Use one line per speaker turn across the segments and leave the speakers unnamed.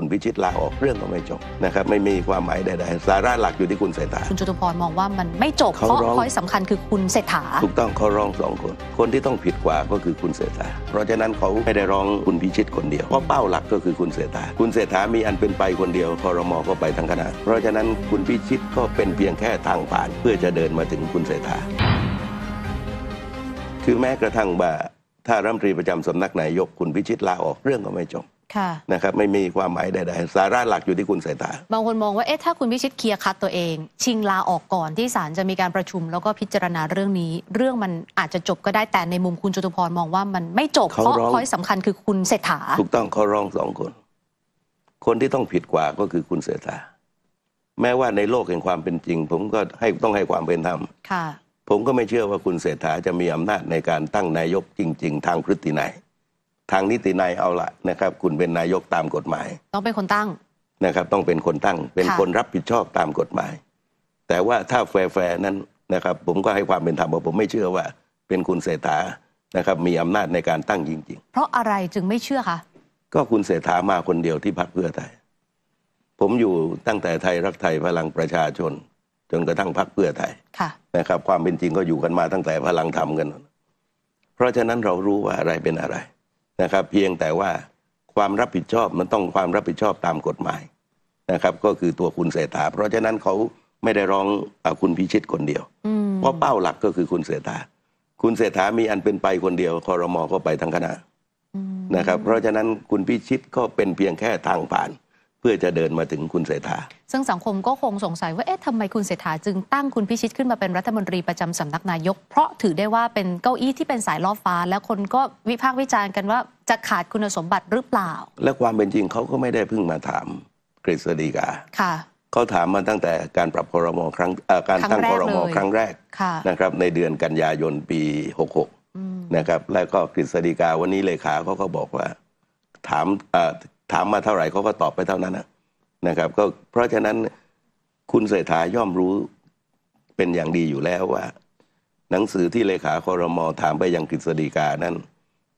คุณพิชิตลาออกเรื่องก็ไม่จบนะครับไม่มีความหมายใดๆสาระหลักอยู่ที่คุณเศรษฐาค
ุณจตุพรมองว่ามันไม่จบ เพราะพอยสำคัญคือคุณเศรษฐาถู
กต้องเขาร้องสองคน คนที่ต้องผิดกว่าก็คือคุณเศรษฐาเพราะฉะนั้นเขาไม่ได้ร้องคุณพิชิตคนเดียวเพราะเป้าหลักก็คือคุณเศรษฐาคุณเศรษฐามีอันเป็นไปคนเดียวคอรมอก็ไปทั้งคณะเพราะฉะนั้นคุณพิชิตก็เป็นเพียงแค่ทางผ่านเพื่อจะเดินมาถึงคุณเศรษฐาคือแม้กระทั่งว่าถ้ารัฐมนตรีประจำสำนักนายก คุณพิชิตลาออกเรื่องก็ไม่จบนะครับไม่มีความหมายใดๆสาระหลักอยู่ที่คุณเศรษฐา
บางคนมองว่าเอ๊ะถ้าคุณพิชิตเคลียร์คัดตัวเอง ชิงลาออกก่อนที่ศาลจะมีการประชุมแล้วก็พิจารณาเรื่องนี้ เรื่องมันอาจจะจบก็ได้แต่ในมุมคุณจตุพรมองว่ามันไม่จบเพราะข้อสำคัญคือคุณเศรษฐาถูกต
้องเขาร้องสองคน คนที่ต้องผิดกว่าก็คือคุณเศรษฐาแม้ว่าในโลกแห่งความเป็นจริงผมก็ให้ต้องให้ความเป็นธรรมผมก็ไม่เชื่อว่าคุณเศรษฐาจะมีอำนาจในการตั้งนายกจริง ๆ ทางพฤตินัยทางนิตินัยเอาละนะครับคุณเป็นนายกตามกฎหมาย ต้องเป็นคนตั้งนะครับต้องเป็นคนตั้งเป็นคนรับผิดชอบตามกฎหมาย แต่ว่าถ้าแฟร์นั้นนะครับ ผมก็ให้ความเป็นธรรมว่าผมไม่เชื่อว่า เป็นคุณเศรษฐานะครับ มีอำนาจในการตั้งจริง
ๆ เพราะอะไรจึงไม่เชื่อคะ
ก็คุณเศรษฐามาคนเดียวที่พักเพื่อไทย ผมอยู่ตั้งแต่ไทยรักไทยพลังประชาชนจนกระทั่งพักเพื่อไทยนะครับความเป็นจริงก็อยู่กันมาตั้งแต่พลังธรรมกันเพราะฉะนั้นเรารู้ว่าอะไรเป็นอะไรนะครับเพียงแต่ว่าความรับผิดชอบมันต้องความรับผิดชอบตามกฎหมายนะครับก็คือตัวคุณเสถาเพราะฉะนั้นเขาไม่ได้ร้องอคุณพิชิตคนเดียว เพราะเป้าหลักก็คือคุณเสถาคุณเสถามีอันเป็นไปคนเดียวคอรมอก็ไปทั้งคณะนะครับเพราะฉะนั้นคุณพิชิตก็เป็นเพียงแค่ทางผ่านเพื่อจะเดินมาถึงคุณเศรษฐา
ซึ่งสังคมก็คงสงสัยว่า เอ๊ะทำไมคุณเศรษฐา จึงตั้งคุณพิชิตขึ้นมาเป็นรัฐมนตรีประจำสำนักนายก เพราะถือได้ว่าเป็นเก้าอี้ที่เป็นสายล่อฟ้า แล้วคนก็วิพากษ์วิจารณ์กันว่าจะขาดคุณสมบัติหรือเปล่า
และความเป็นจริงเขาก็ไม่ได้เพิ่งมาถามกฤษฎีกาค่ะเขาถามมาตั้งแต่การปรับคอรมอครั้งการตั้งคอรมอครั้งแรกนะครับในเดือนกันยายนปี66นะครับ แล้วก็กฤษฎีกาวันนี้เลขาเขาก็บอกว่าถามถามมาเท่าไหร่เขาก็ตอบไปเท่านั้นนะครับก็เพราะฉะนั้นคุณเศรษฐาย่อมรู้เป็นอย่างดีอยู่แล้วว่าหนังสือที่เลขาคอรมอถามไปยังกฤษฎีกานั้น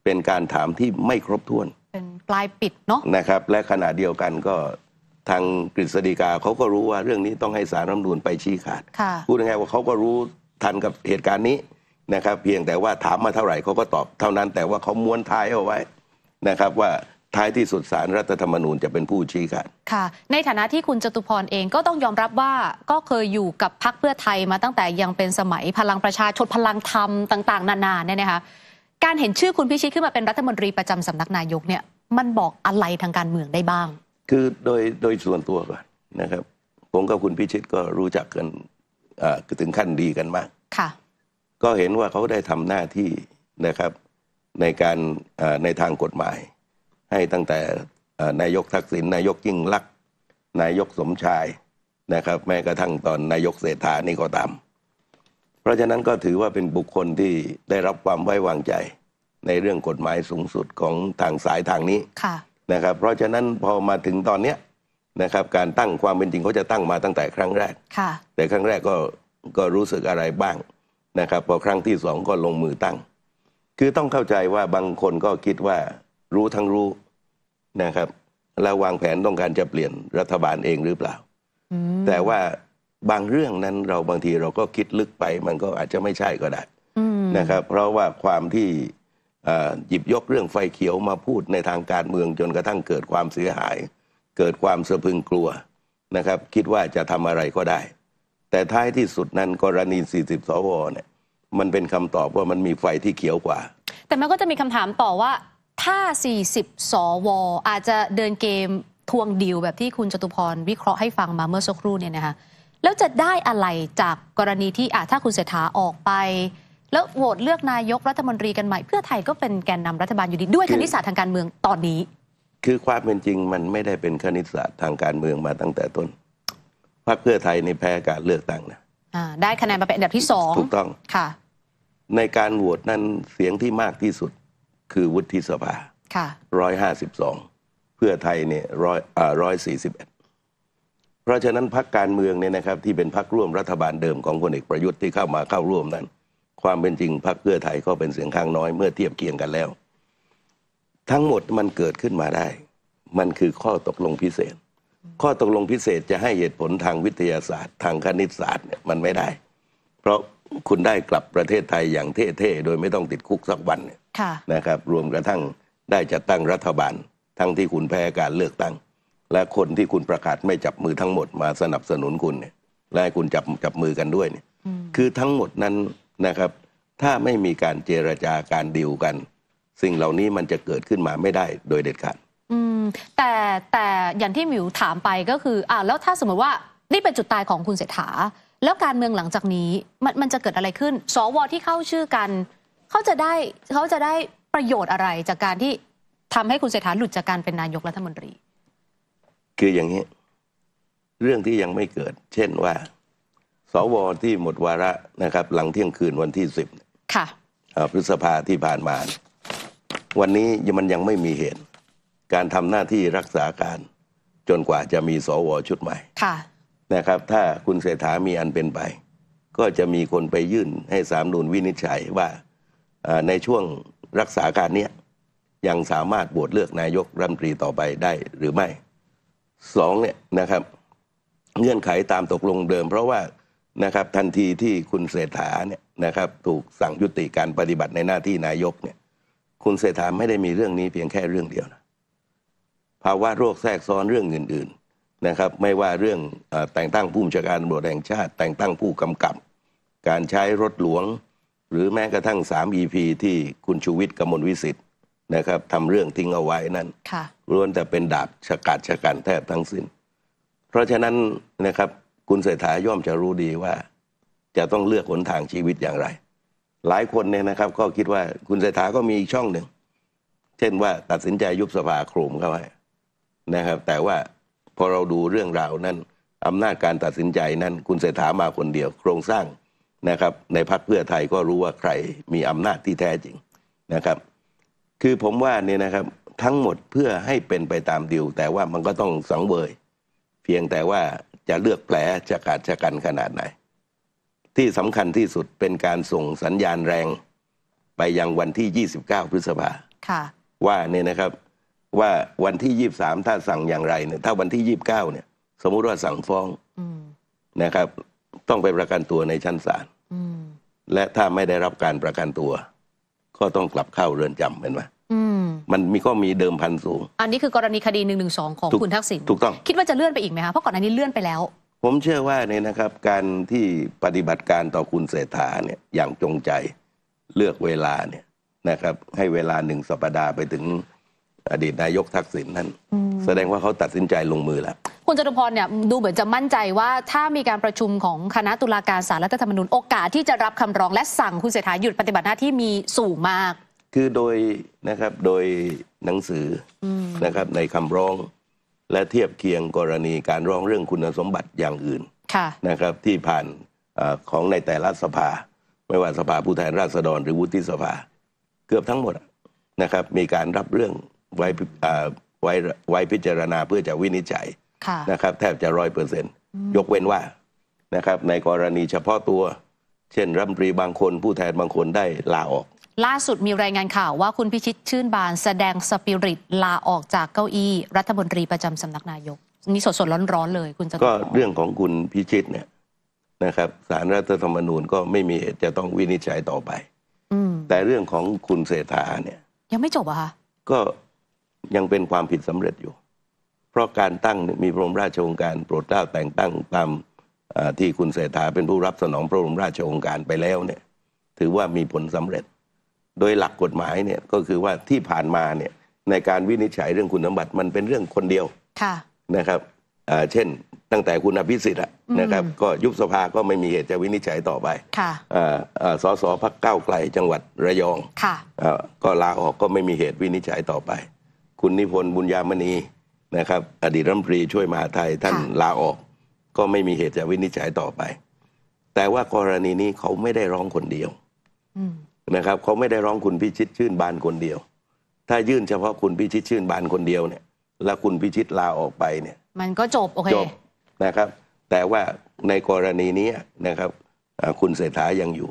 เป็นการถามที่ไม่ครบถ้วน เป
็นปลายปิดเนาะนะค
รับ และขณะเดียวกันก็ทางกฤษฎีกาเขาก็รู้ว่าเรื่องนี้ต้องให้สารรัฐมนูลไปชี้ขาดพูดง่ายๆว่าเขาก็รู้ทันกับเหตุการณ์นี้นะครับ เพียงแต่ว่าถามมาเท่าไหร่เขาก็ตอบเท่านั้น แต่ว่าเขาม้วนท้ายเอาไว้นะครับว่าท้ายที่สุดสารรัฐธรรมนูญจะเป็นผู้ชี้ขาด
ค่ะ ในฐานะที่คุณจตุพรเองก็ต้องยอมรับว่าก็เคยอยู่กับพรรคเพื่อไทยมาตั้งแต่ยังเป็นสมัยพลังประชาชนพลังธรรมต่าง ๆ นานาเนี่ยนะคะ การเห็นชื่อคุณพิชิต ขึ้นมาเป็น รัฐมนตรีประจำสำนักนายกเนี่ยมันบอกอะไรทางการเมืองได้บ้าง
คือโดยโดยส่วนตัวก่อนนะครับผมกับคุณพิชิตก็รู้จักกันถึงขั้นดีกันมากค่ะ ก็เห็นว่าเขาได้ทำหน้าที่นะครับในการในทางกฎหมายให้ตั้งแต่นายกทักษิณ นายกยิ่งลักษณ์ นายกสมชายนะครับ แม้กระทั่งตอนนายกเศรษฐานี่ก็ตาม เพราะฉะนั้นก็ถือว่าเป็นบุคคลที่ได้รับความไว้วางใจ ในเรื่องกฎหมายสูงสุดของทางสายทางนี้นะครับเพราะฉะนั้นพอมาถึงตอนเนี้นะครับการตั้งความเป็นจริงเขาจะตั้งมาตั้งแต่ครั้งแรกแต่ครั้งแรกก็ก็รู้สึกอะไรบ้างนะครับพอครั้งที่สองก็ลงมือตั้ง คือต้องเข้าใจว่าบางคนก็คิดว่ารู้ทั้งรู้นะครับแล้ววางแผนต้องการจะเปลี่ยนรัฐบาลเองหรือเปล่าแต่ว่าบางเรื่องนั้นเราบางทีเราก็คิดลึกไปมันก็อาจจะไม่ใช่ก็ได้นะครับ เพราะว่าความที่หยิบยกเรื่องไฟเขียวมาพูดในทางการเมืองจนกระทั่งเกิดความเสียหาย เกิดความสะพึงกลัวนะครับ คิดว่าจะทำอะไรก็ได้ แต่ท้ายที่สุดนั้นกรณี40สวเนี่ยมันเป็นคำตอบว่ามันมีไฟที่เขียวกว่า
แต่มันก็จะมีคำถามต่อว่าถ้า40 สวอาจจะเดินเกมทวงดีลแบบที่คุณจตุพร วิเคราะห์ให้ฟังมาเมื่อสักครู่เนี่ยนะคะแล้วจะได้อะไรจากกรณีที่อาถ้าคุณเศรษฐาออกไป แล้วโหวตเลือกนายกรัฐมนตรีกันใหม่ เพื่อไทยก็เป็นแกนนำรัฐบาลอยู่ดีด้วย คณิตศาสตร์ทางการเมืองตอ
นนี้ คือความเป็นจริงมันไม่ได้เป็นคณิตศาสตร์ทางการเมืองมาตั้งแต่ต้นพรรคเพื่อไทยในแพ้การเลือกตั้งนะ
ได้คะแนนมาเป็นอันดับที่สองถูกต้องค่ะ
ในการโหวตนั้นเสียงที่มากที่สุดคือวุฒิสภาร้อยห้าสิบสองเพื่อไทยเนี่ยร้อยร้อยสี่สิบเอ็ดเพราะฉะนั้นพักการเมืองเนี่ยนะครับที่เป็นพักร่วมรัฐบาลเดิมของพลเอกประยุทธ์ที่เข้ามาเข้าร่วมนั้น ความเป็นจริงพักเพื่อไทยก็เป็นเสียงข้างน้อยเมื่อเทียบเคียงกันแล้ว ทั้งหมดมันเกิดขึ้นมาได้ มันคือข้อตกลงพิเศษ ข้อตกลงพิเศษจะให้เหตุผลทางวิทยาศาสตร์ ทางคณิตศาสตร์เนี่ยมันไม่ได้ เพราะคุณได้กลับประเทศไทยอย่างเท่ๆ โดยไม่ต้องติดคุกสักวันนะครับ รวมกระทั่งได้จัดตั้งรัฐบาล ทั้งที่คุณแพ้การเลือกตั้ง และคนที่คุณประกาศไม่จับมือทั้งหมดมาสนับสนุนคุณเนี่ยและให้คุณจับจับมือกันด้วยเนี่ยคือทั้งหมดนั้นนะครับ ถ้าไม่มีการเจรจาการดิวกันสิ่งเหล่านี้มันจะเกิดขึ้นมาไม่ได้โดยเด็ดขาด
แต่แต่อย่างที่มิวถามไปก็คืออ่าแล้วถ้าสมมติว่านี่เป็นจุดตายของคุณเศรษฐาแล้วการเมืองหลังจากนี้มันมันจะเกิดอะไรขึ้น สวที่เข้าชื่อกัน เขาจะได้เขาจะได้ประโยชน์อะไร จากการที่ทำให้คุณเศรษฐาหลุดจากการเป็นนายกรัฐมนตรี
คืออย่างนี้เรื่องที่ยังไม่เกิด เช่นว่าสวที่หมดวาระนะครับ หลังเที่ยงคืนวันที่สิบค่ะพฤษภาที่ผ่านมาวันนี้มันยังไม่มีเหตุการทำหน้าที่รักษาการจนกว่าจะมีสว ชุดใหม่ค่ะนะครับถ้าคุณเศรษฐามีอันเป็นไป ก็จะมีคนไปยื่นให้สามนูนวินิจฉัยว่าในช่วงรักษาการนี้ยยังสามารถโหวตเลือกนายกรัฐมนตรีต่อไปได้หรือไม่สองเนี่ยนะครับเงื่อนไขตามตกลงเดิมเพราะว่านะครับทันทีที่คุณเศรษฐาเนี่ยนะครับถูกสั่งยุติการปฏิบัติในหน้าที่นายกเนี่ยคุณเศรษฐาไม่ได้มีเรื่องนี้เพียงแค่เรื่องเดียวนะภาวะโรคแทรกซ้อนเรื่องอื่นนะครับไม่ว่าเรื่องแต่งตั้งผู้บัญชาการตำรวจแห่งชาติ แต่งตั้งผู้กำกับ การใช้รถหลวง หรือแม้กระทั่ง3 EP ที่คุณชูวิทย์กมลวิสิทธิ์นะครับทำเรื่องทิ้งเอาไว้นั้นล้วนแต่เป็นดาบฉกาจฉกันแทบทั้งสิน้น เพราะฉะนั้นนะครับคุณเศรษฐาย่อมจะรู้ดีว่า จะต้องเลือกหนทางชีวิตอย่างไร หลายคนเนี่ยนะครับก็คิดว่าคุณเศรษฐาก็มีช่องหนึ่ง เช่นว่าตัดสินใจยุบสภาโครมเข้าไว้นะครับ แต่ว่าพอเราดูเรื่องราวนั้นอำนาจการตัดสินใจนั้นคุณเศรษฐามาคนเดียวโครงสร้างนะครับ ในพรรคเพื่อไทยก็รู้ว่าใครมีอำนาจที่แท้จริงนะครับ คือผมว่าเนี่ยนะครับทั้งหมดเพื่อให้เป็นไปตามดิวแต่ว่ามันก็ต้องสังเวยเพียงแต่ว่าจะเลือกแผลจะกาดชะกันขนาดไหน ที่สำคัญที่สุดเป็นการส่งสัญญาณแรงไปยังวันที่ 29 พฤษภาคว่าเนี่ยนะครับว่าวันที่ยี่บสามถ้าสั่งอย่างไรเนี่ยถ้าวันที่ยี่บเก้าเนี่ย สมมุติว่าสั่งฟ้องนะครับ ต้องไปประกันตัวในชั้นศาลและถ้าไม่ได้รับการประกันตัว ก็ต้องกลับเข้าเรือนจำเห็นไหมมันมีก็มีเดิมพันสูง
อันนี้คือกรณีคดีหนึ่งหนึ่งสองของคุณทักษิณถูกต้องคิดว่าจะเลื่อนไปอีกไหมคะเพราะก่อนอันนี้เลื่อนไปแล้ว
ผมเชื่อว่าเนี่ยนะครับการที่ปฏิบัติการต่อคุณเศรษฐาเนี่ยอย่างจงใจเลือกเวลาเนี่ยนะครับ ให้เวลาหนึ่งสัปดาห์ไปถึงอดีตนายกทักษิณท่านแสดงว่าเขาตัดสินใจลงมือแล้ว
คุณจตุพรเนี่ย ดูเหมือนจะมั่นใจว่าถ้ามีการประชุมของคณะตุลาการสารรัฐธรรมนูญโอกาสที่จะรับคำร้องและสั่งคุณเศรษฐา หยุดปฏิบัติหน้าที่มีสูงมาก
คือโดย นะครับ โดยหนังสืออนะครับในคำร้องและเทียบเคียงกรณีการร้องเรื่องคุณสมบัติอย่างอื่นนะครับที่ผ่านอของในแต่ละสภา ไม่ว่าสภาผู้แทนราษฎรหรือวุฒิสภาเกือบทั้งหมดนะครับมีการรับเรื่องไว้ไว้ไว้พิจารณาเพื่อจะวินิจฉัยนะครับ แทบจะร้อยเปอร์เซ็นต์ยกเว้นว่า นะครับ ในกรณีเฉพาะตัว เช่น รัฐมนตรีบางคนผู้แทนบางคนได้ลาออก
ล่าสุดมีรายงานข่าวว่าคุณพิชิตชื่นบานแสดงสปิริต ลาออกจากเก้าอี้รัฐมนตรีประจำสำนักนายกนี่สดสดร้อนร้อนเลยคุณจะก็
เรื่องของคุณพิชิตเนี่ยนะครับสารรัฐธรรมนูญก็ไม่มีจะต้องวินิจฉัยต่อไปแต่เรื่องของคุณเศรษฐาเนี่ย ยังไม่จบอะคะก็ยังเป็นความผิดสำเร็จอยู่ เพราะการตั้งมีพระบรมราชโองการโปรดเกล้าแต่งตั้งตามที่คุณเศรษฐาเป็นผู้รับสนองพระบรมราชโองการไปแล้วเนี่ยถือว่ามีผลสำเร็จ โดยหลักกฎหมายเนี่ยก็คือว่าที่ผ่านมาเนี่ยในการวินิจฉัยเรื่องคุณสมบัติมันเป็นเรื่องคนเดียวนะครับเช่นตั้งแต่คุณอภิสิทธิ์นะครับ ก็ยุบสภาก็ไม่มีเหตุจะวินิจฉัยต่อไปสอสอพักเก้าไกลจังหวัดระยองก็ลาออกก็ไม่มีเหตุวินิจฉัยต่อไปคุณนิพนธ์บุญยามณีนะครับ อดีตรัฐมนตรีช่วยมหาไทยท่านลาออก ก็ไม่มีเหตุจะวินิจฉัยต่อไป แต่ว่ากรณีนี้เขาไม่ได้ร้องคนเดียวนะครับ เขาไม่ได้ร้องคุณพิชิตชื่นบานคนเดียว ถ้ายื่นเฉพาะคุณพิชิตชื่นบานคนเดียวเนี่ยแล้วคุณพิชิตลาออกไปเนี่ย
มันก็จบ โอเคจบ
นะครับ แต่ว่าในกรณีนี้นะครับ คุณเศรษฐายังอยู่